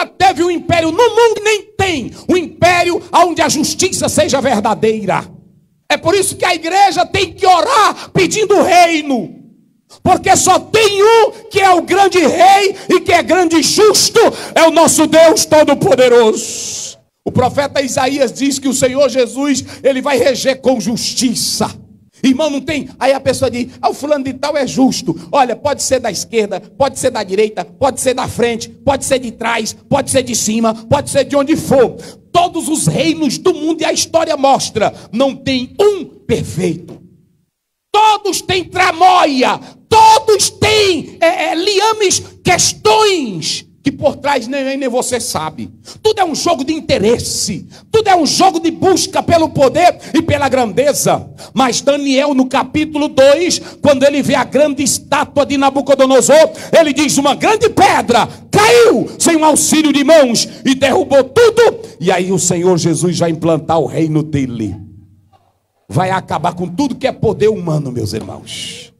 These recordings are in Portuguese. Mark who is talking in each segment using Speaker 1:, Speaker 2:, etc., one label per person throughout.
Speaker 1: nunca teve um império no mundo nem tem um império onde a justiça seja verdadeira. É por isso que a igreja tem que orar pedindo o reino. Porque só tem um que é o grande rei e que é grande e justo, é o nosso Deus Todo-Poderoso. O profeta Isaías diz que o Senhor Jesus, ele vai reger com justiça. Irmão, não tem? Aí a pessoa diz: ah, o fulano de tal é justo. Olha, pode ser da esquerda, pode ser da direita, pode ser da frente, pode ser de trás, pode ser de cima, pode ser de onde for. Todos os reinos do mundo e a história mostra: não tem um perfeito. Todos têm tramóia, todos têm é, é, liames, questões que por trás nem, nem você sabe. Tudo é um jogo de interesse, tudo é um jogo de busca pelo poder e pela grandeza. Mas Daniel, no capítulo 2, quando ele vê a grande estátua de Nabucodonosor, ele diz: Uma grande pedra caiu sem o auxílio de mãos e derrubou tudo. E aí o Senhor Jesus vai implantar o reino dele. Vai acabar com tudo que é poder humano, meus irmãos.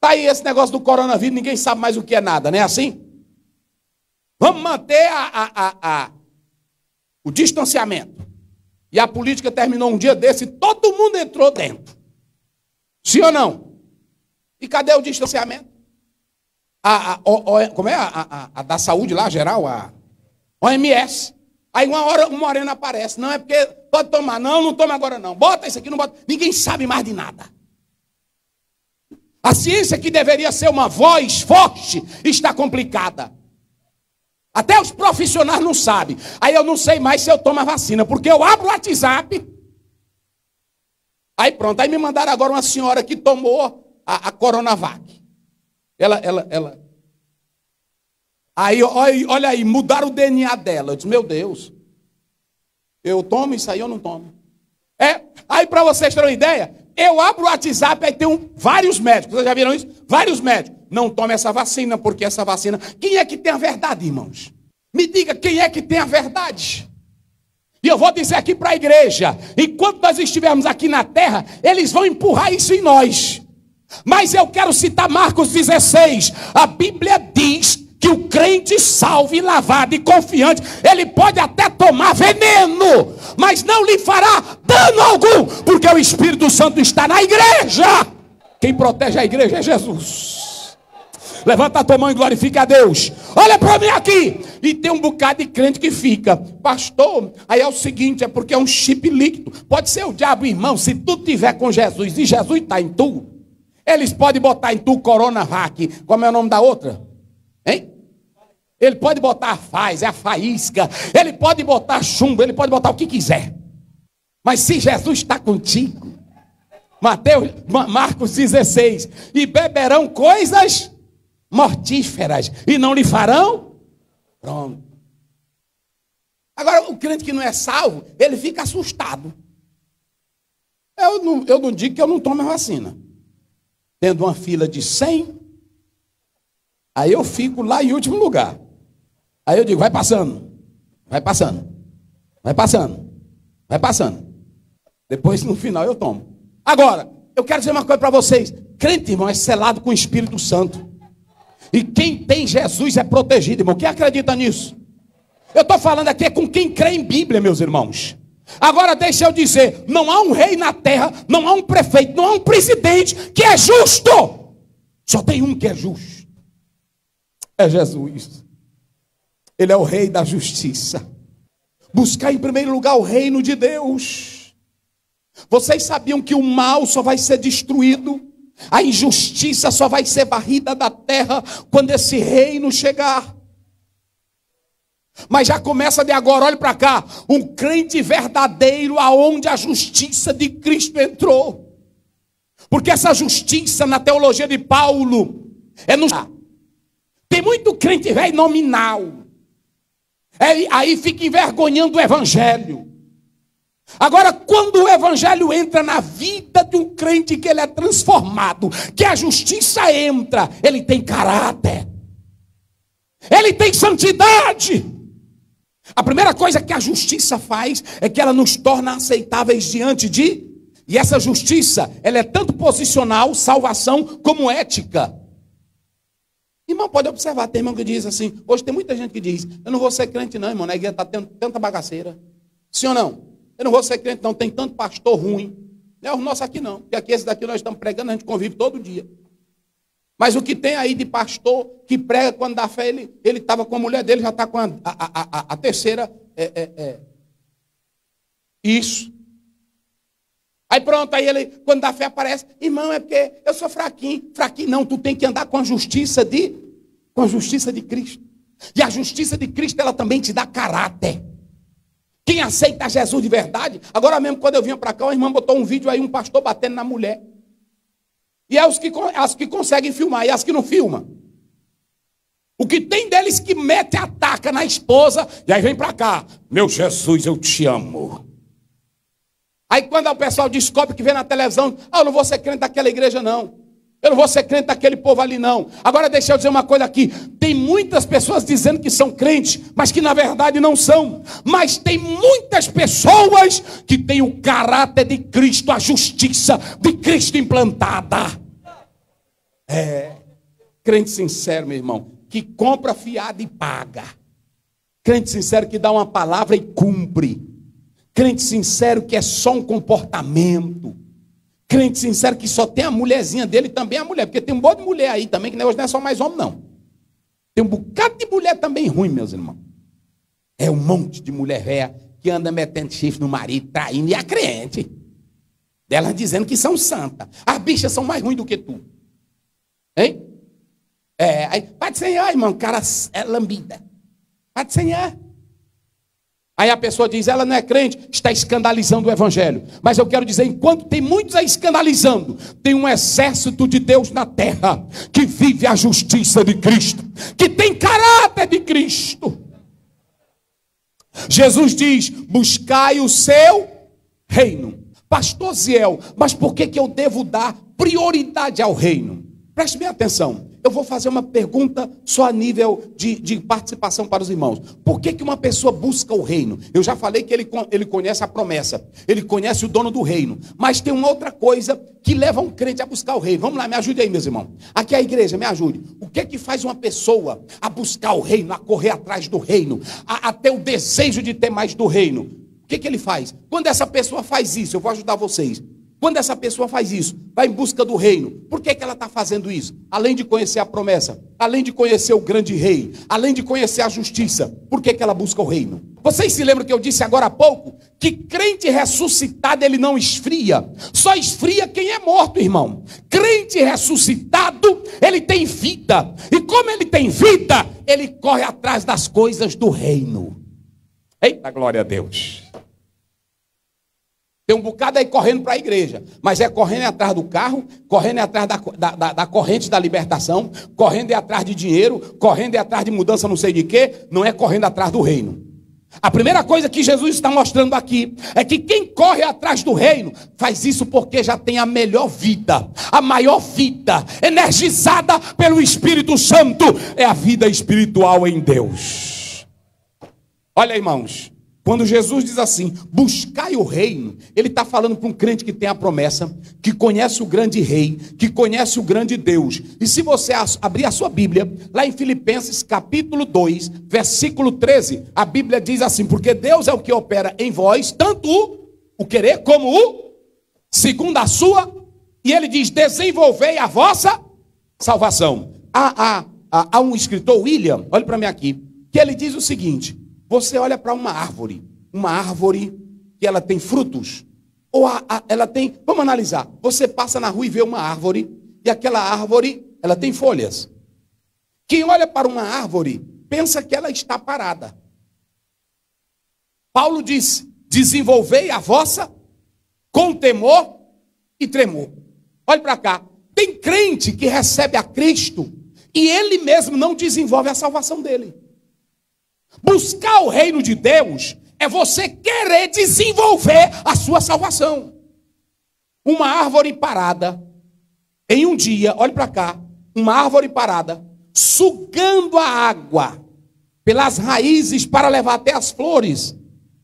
Speaker 1: Tá aí esse negócio do coronavírus, ninguém sabe mais o que é nada, não é assim? Vamos manter a, a, a, o distanciamento. E a política terminou um dia desse e todo mundo entrou dentro. Sim ou não? E cadê o distanciamento? A, como é a, da saúde lá, geral? A OMS. Aí uma hora um moreno aparece. Não é porque pode tomar. Não, não toma agora não. Bota isso aqui, não bota. Ninguém sabe mais de nada. A ciência que deveria ser uma voz forte está complicada. Até os profissionais não sabem. Aí eu não sei mais se eu tomo a vacina, porque eu abro o WhatsApp. Aí pronto, aí me mandaram agora uma senhora que tomou a, a Coronavac. Ela, ela, ela. Aí, olha, olha aí, mudaram o DNA dela. Eu disse, meu Deus, eu tomo isso aí, ou não tomo. É, aí para vocês terem uma ideia, eu abro o WhatsApp, aí tem um, vários médicos, vocês já viram isso? Vários médicos não tome essa vacina, porque essa vacina. Quem é que tem a verdade, irmãos? Me diga quem é que tem a verdade. E eu vou dizer aqui para a igreja: enquanto nós estivermos aqui na terra, eles vão empurrar isso em nós. Mas eu quero citar Marcos 16. A Bíblia diz que o crente salvo e lavado e confiante, ele pode até tomar veneno, mas não lhe fará dano algum, porque o Espírito Santo está na igreja. Quem protege a igreja é Jesus. Levanta a tua mão e glorifica a Deus. Olha para mim aqui. E tem um bocado de crente que fica. Pastor, aí é o seguinte, é porque é um chip líquido. Pode ser o diabo, irmão, se tu tiver com Jesus e Jesus está em tu, eles podem botar em tu coronavac. Como é o nome da outra? Hein? Ele pode botar a faz, é a faísca. Ele pode botar chumbo, ele pode botar o que quiser. Mas se Jesus está contigo, Mateus, Marcos 16, e beberão coisas mortíferas, e não lhe farão pronto. Agora, o crente que não é salvo, ele fica assustado. Eu não, eu não digo que eu não tomo a vacina. Tendo uma fila de 100, aí eu fico lá em último lugar. Aí eu digo, vai passando, vai passando, vai passando, vai passando. Depois, no final, eu tomo. Agora, eu quero dizer uma coisa para vocês. Crente, irmão, é selado com o Espírito Santo. E quem tem Jesus é protegido, irmão. Quem acredita nisso? Eu estou falando aqui é com quem crê em Bíblia, meus irmãos. Agora deixa eu dizer: não há um rei na terra, não há um prefeito, não há um presidente que é justo. Só tem um que é justo. É Jesus. Ele é o rei da justiça. Buscar em primeiro lugar o reino de Deus. Vocês sabiam que o mal só vai ser destruído a injustiça só vai ser barrida da terra quando esse reino chegar. Mas já começa de agora, olhe para cá, um crente verdadeiro aonde a justiça de Cristo entrou. Porque essa justiça na teologia de Paulo é no Tem muito crente velho nominal. É, aí fica envergonhando o evangelho. Agora, quando o evangelho entra na vida de um crente que ele é transformado, que a justiça entra, ele tem caráter, ele tem santidade. A primeira coisa que a justiça faz é que ela nos torna aceitáveis diante de, e essa justiça, ela é tanto posicional, salvação, como ética. Irmão, pode observar, tem irmão que diz assim, hoje tem muita gente que diz, eu não vou ser crente não, irmão, na igreja está tendo tanta bagaceira. Sim ou não? Eu não vou ser crente, não. Tem tanto pastor ruim. Não é o nosso aqui, não. Porque aqui, esse daqui nós estamos pregando, a gente convive todo dia. Mas o que tem aí de pastor que prega quando dá fé, ele estava com a mulher dele, já está com a, a, a, a terceira. É, é, é. Isso. Aí pronto, aí ele, quando dá fé, aparece, irmão, é porque eu sou fraquinho. Fraquinho não, tu tem que andar com a justiça de, com a justiça de Cristo. E a justiça de Cristo, ela também te dá caráter. Quem aceita Jesus de verdade, agora mesmo quando eu vinha para cá, uma irmã botou um vídeo aí, um pastor batendo na mulher. E é os que, as que conseguem filmar, e as que não filmam. O que tem deles que mete ataca na esposa, e aí vem para cá, meu Jesus, eu te amo. Aí quando o pessoal descobre que vê na televisão, ah, eu não vou ser crente daquela igreja não. Eu não vou ser crente daquele povo ali, não. Agora deixa eu dizer uma coisa aqui: tem muitas pessoas dizendo que são crentes, mas que na verdade não são. Mas tem muitas pessoas que têm o caráter de Cristo, a justiça de Cristo implantada. É, crente sincero, meu irmão, que compra fiado e paga. Crente sincero que dá uma palavra e cumpre. Crente sincero que é só um comportamento crente sincero que só tem a mulherzinha dele também é a mulher, porque tem um bocado de mulher aí também, que negócio não é só mais homem, não. Tem um bocado de mulher também ruim, meus irmãos. É um monte de mulher véia que anda metendo chifre no marido, traindo, e a é crente. Delas dizendo que são santa. As bichas são mais ruins do que tu. Hein? É, aí, pode senhor, ah, irmão, cara é lambida. Pode senhor. É. Aí a pessoa diz, ela não é crente, está escandalizando o evangelho. Mas eu quero dizer, enquanto tem muitos aí escandalizando, tem um exército de Deus na terra que vive a justiça de Cristo, que tem caráter de Cristo. Jesus diz: buscai o seu reino. Pastor Ziel, mas por que, que eu devo dar prioridade ao reino? Preste bem atenção eu vou fazer uma pergunta só a nível de, de, participação para os irmãos. Por que, que uma pessoa busca o reino? Eu já falei que ele, ele conhece a promessa, ele conhece o dono do reino. Mas tem uma outra coisa que leva um crente a buscar o reino. Vamos lá, me ajude aí, meus irmãos. Aqui é a igreja, me ajude. O que que faz uma pessoa a buscar o reino, a correr atrás do reino, a, a ter o desejo de ter mais do reino? O que, que ele faz? Quando essa pessoa faz isso, eu vou ajudar vocês quando essa pessoa faz isso, vai em busca do reino, por que, que ela está fazendo isso? Além de conhecer a promessa, além de conhecer o grande rei, além de conhecer a justiça, por que, que ela busca o reino? Vocês se lembram que eu disse agora há pouco que crente ressuscitado ele não esfria, só esfria quem é morto, irmão. Crente ressuscitado, ele tem vida, e como ele tem vida, ele corre atrás das coisas do reino. Eita, glória a Deus. Tem um bocado aí correndo para a igreja, mas é correndo atrás do carro, correndo atrás da, da, da, da corrente da libertação, correndo atrás de dinheiro, correndo atrás de mudança não sei de quê, não é correndo atrás do reino. A primeira coisa que Jesus está mostrando aqui é que quem corre atrás do reino faz isso porque já tem a melhor vida, a maior vida, energizada pelo Espírito Santo, é a vida espiritual em Deus. Olha, irmãos, quando Jesus diz assim, buscai o reino, ele está falando para um crente que tem a promessa, que conhece o grande rei, que conhece o grande Deus. E se você abrir a sua Bíblia, lá em Filipenses capítulo 2, versículo 13, a Bíblia diz assim: Porque Deus é o que opera em vós, tanto o querer como o segundo a sua, e ele diz: desenvolvei a vossa salvação. Há, há, há, há um escritor, William, olhe para mim aqui, que ele diz o seguinte você olha para uma árvore, uma árvore que ela tem frutos, ou a, a, ela tem. Vamos analisar. Você passa na rua e vê uma árvore, e aquela árvore, ela tem folhas. Quem olha para uma árvore, pensa que ela está parada. Paulo diz: desenvolvei a vossa com temor e tremor. Olhe para cá. Tem crente que recebe a Cristo e ele mesmo não desenvolve a salvação dele. Buscar o reino de Deus é você querer desenvolver a sua salvação. Uma árvore parada, em um dia, olhe para cá, uma árvore parada, sugando a água pelas raízes para levar até as flores,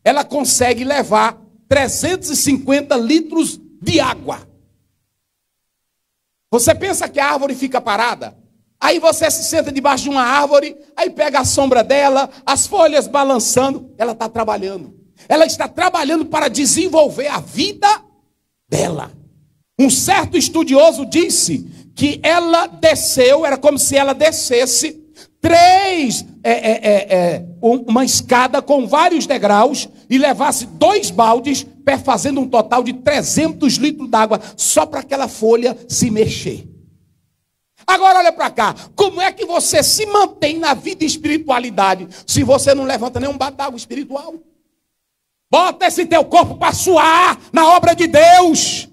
Speaker 1: ela consegue levar 350 litros de água. Você pensa que a árvore fica parada? Aí você se senta debaixo de uma árvore, aí pega a sombra dela, as folhas balançando, ela está trabalhando. Ela está trabalhando para desenvolver a vida dela. Um certo estudioso disse que ela desceu, era como se ela descesse três, é, é, é, é uma escada com vários degraus e levasse dois baldes, fazendo um total de 300 litros d'água, só para aquela folha se mexer. Agora olha para cá. Como é que você se mantém na vida e espiritualidade se você não levanta nenhum batalho espiritual? Bota esse teu corpo para suar na obra de Deus.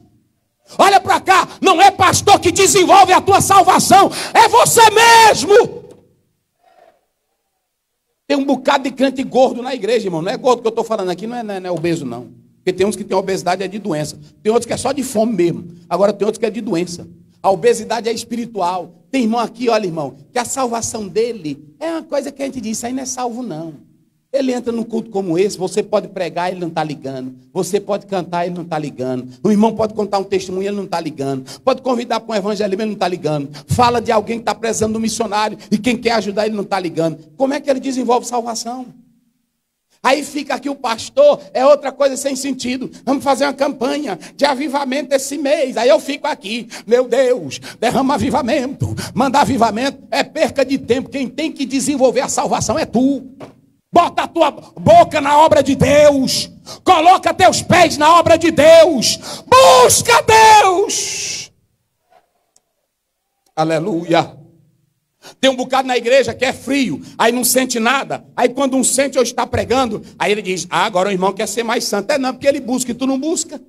Speaker 1: Olha para cá, não é pastor que desenvolve a tua salvação, é você mesmo. Tem um bocado de crente gordo na igreja, irmão. Não é gordo que eu estou falando aqui, não é, não é, não é obeso, não. Porque tem uns que tem obesidade é de doença. Tem outros que é só de fome mesmo. Agora tem outros que é de doença. A obesidade é espiritual. Tem irmão aqui, olha, irmão, que a salvação dele é uma coisa que a gente diz, aí não é salvo, não. Ele entra num culto como esse, você pode pregar, ele não está ligando. Você pode cantar, ele não está ligando. O irmão pode contar um testemunho, ele não está ligando. Pode convidar para um evangelho, ele não está ligando. Fala de alguém que está prezando um missionário e quem quer ajudar, ele não está ligando. Como é que ele desenvolve salvação? Aí fica aqui o pastor, é outra coisa sem sentido. Vamos fazer uma campanha de avivamento esse mês. Aí eu fico aqui, meu Deus, derrama avivamento, manda avivamento, é perca de tempo. Quem tem que desenvolver a salvação é tu. Bota a tua boca na obra de Deus. Coloca teus pés na obra de Deus. Busca Deus. Aleluia. Tem um bocado na igreja que é frio, aí não sente nada. Aí quando um sente ou está pregando, aí ele diz: Ah, agora o irmão quer ser mais santo. É não, porque ele busca e tu não busca.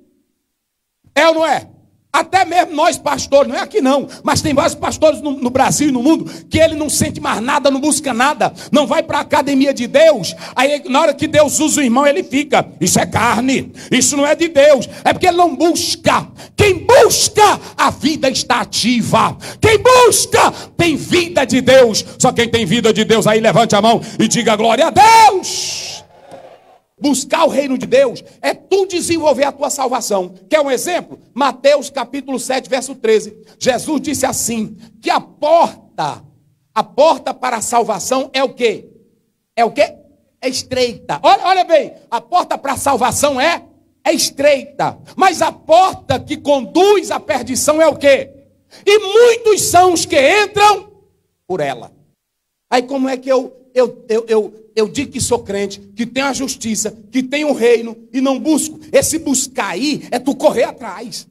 Speaker 1: É ou não é? Até mesmo nós pastores, não é aqui não, mas tem vários pastores no, no, Brasil e no mundo que ele não sente mais nada, não busca nada, não vai para a academia de Deus. Aí na hora que Deus usa o irmão, ele fica: Isso é carne, isso não é de Deus. É porque ele não busca. Quem busca, a vida está ativa. Quem busca, tem vida de Deus. Só quem tem vida de Deus, aí levante a mão e diga glória a Deus buscar o reino de Deus, é tu desenvolver a tua salvação. Quer um exemplo? Mateus capítulo 7, verso 13. Jesus disse assim: que a porta, a porta para a salvação é o quê? É o quê? É estreita. Olha, olha bem, a porta para a salvação é é estreita, mas a porta que conduz à perdição é o quê? E muitos são os que entram por ela. Aí como é que eu eu, eu, eu, eu digo que sou crente, que tenho a justiça, que tenho o reino e não busco. Esse buscar aí é tu correr atrás.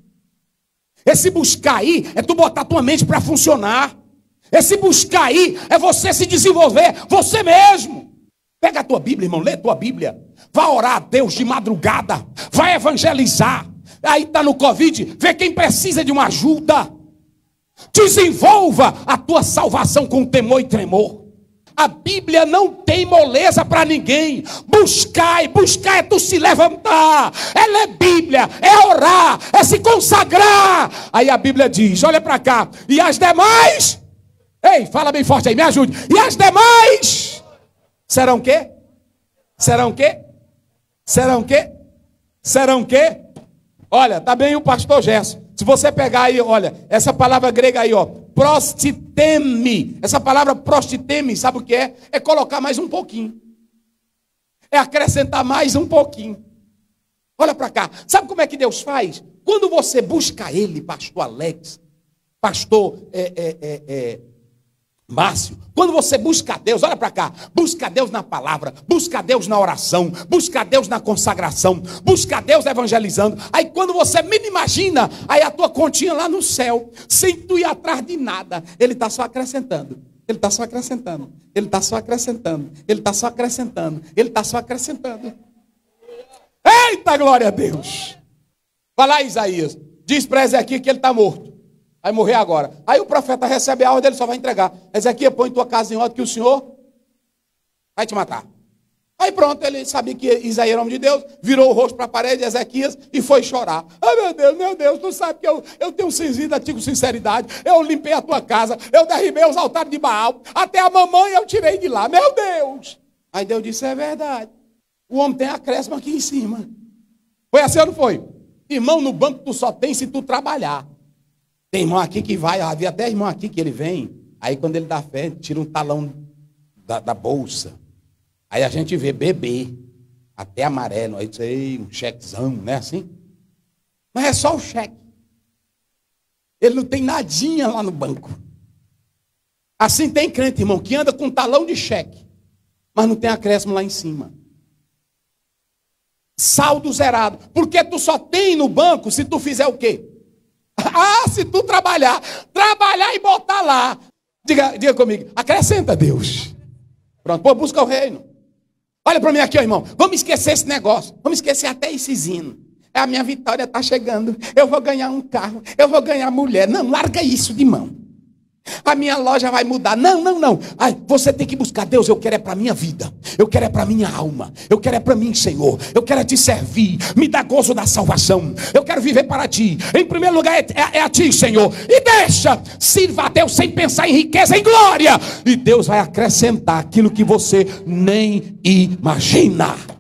Speaker 1: Esse buscar aí é tu botar tua mente para funcionar. Esse buscar aí é você se desenvolver, você mesmo. Pega a tua Bíblia, irmão, lê a tua Bíblia. Vá orar a Deus de madrugada. Vai evangelizar. Aí está no Covid, vê quem precisa de uma ajuda. Desenvolva a tua salvação com temor e tremor. A Bíblia não tem moleza para ninguém. Buscar e buscar é tu se levantar. Ela é Bíblia, é orar, é se consagrar. Aí a Bíblia diz: olha para cá, e as demais. Ei, fala bem forte aí, me ajude. E as demais serão quê? Serão quê? Serão quê? Serão quê? Olha, tá bem o pastor Gerson. Se você pegar aí, olha, essa palavra grega aí, ó, prostiteme. Essa palavra prostiteme, sabe o que é? É colocar mais um pouquinho. É acrescentar mais um pouquinho. Olha para cá. Sabe como é que Deus faz? Quando você busca Ele, pastor Alex, pastor é, é, é, é Márcio, quando você busca Deus, olha para cá, busca Deus na palavra, busca Deus na oração, busca Deus na consagração, busca Deus evangelizando. Aí quando você me imagina, aí a tua continha lá no céu, sem tu ir atrás de nada, ele está só acrescentando. Ele está só acrescentando, ele está só acrescentando, ele está só acrescentando, ele está só acrescentando. Eita glória a Deus! Vai lá, Isaías, diz para Ezequiel que ele está morto. Vai morrer agora. Aí o profeta recebe a ordem, ele só vai entregar. Ezequiel, põe tua casa em ordem que o Senhor vai te matar. Aí pronto, ele sabia que Isaías era homem de Deus, virou o rosto para a parede de Ezequias e foi chorar. Ah, meu Deus, meu Deus, tu sabe que eu, eu tenho cinzido, digo sinceridade, eu limpei a tua casa, eu derribei os altares de Baal, até a mamãe eu tirei de lá, meu Deus. Aí Deus disse, é verdade, o homem tem a acréscimo aqui em cima. Foi assim ou não foi? Irmão, no banco tu só tem se tu trabalhar. Tem irmão aqui que vai, havia até irmão aqui que ele vem, aí quando ele dá fé, tira um talão da, da bolsa. Aí a gente vê bebê, até amarelo, aí diz, Ei, um chequezão, né? Assim. Mas é só o cheque. Ele não tem nadinha lá no banco. Assim tem crente, irmão, que anda com um talão de cheque, mas não tem acréscimo lá em cima. Saldo zerado. Porque tu só tem no banco se tu fizer o quê? Ah, se tu trabalhar, trabalhar e botar lá. Diga, diga comigo, acrescenta Deus. Pronto, pô, busca o reino. Olha para mim aqui, ó, irmão. Vamos esquecer esse negócio. Vamos esquecer até esse zino. É a minha vitória está chegando. Eu vou ganhar um carro. Eu vou ganhar mulher. Não, larga isso de mão. A minha loja vai mudar. Não, não, não. Ai, você tem que buscar Deus. Eu quero é para minha vida. Eu quero é para minha alma. Eu quero é para mim, Senhor. Eu quero é te servir. Me dá gozo da salvação. Eu quero viver para ti. Em primeiro lugar é, é, é a ti, Senhor. E deixa sirva a Deus sem pensar em riqueza, em glória. E Deus vai acrescentar aquilo que você nem imagina.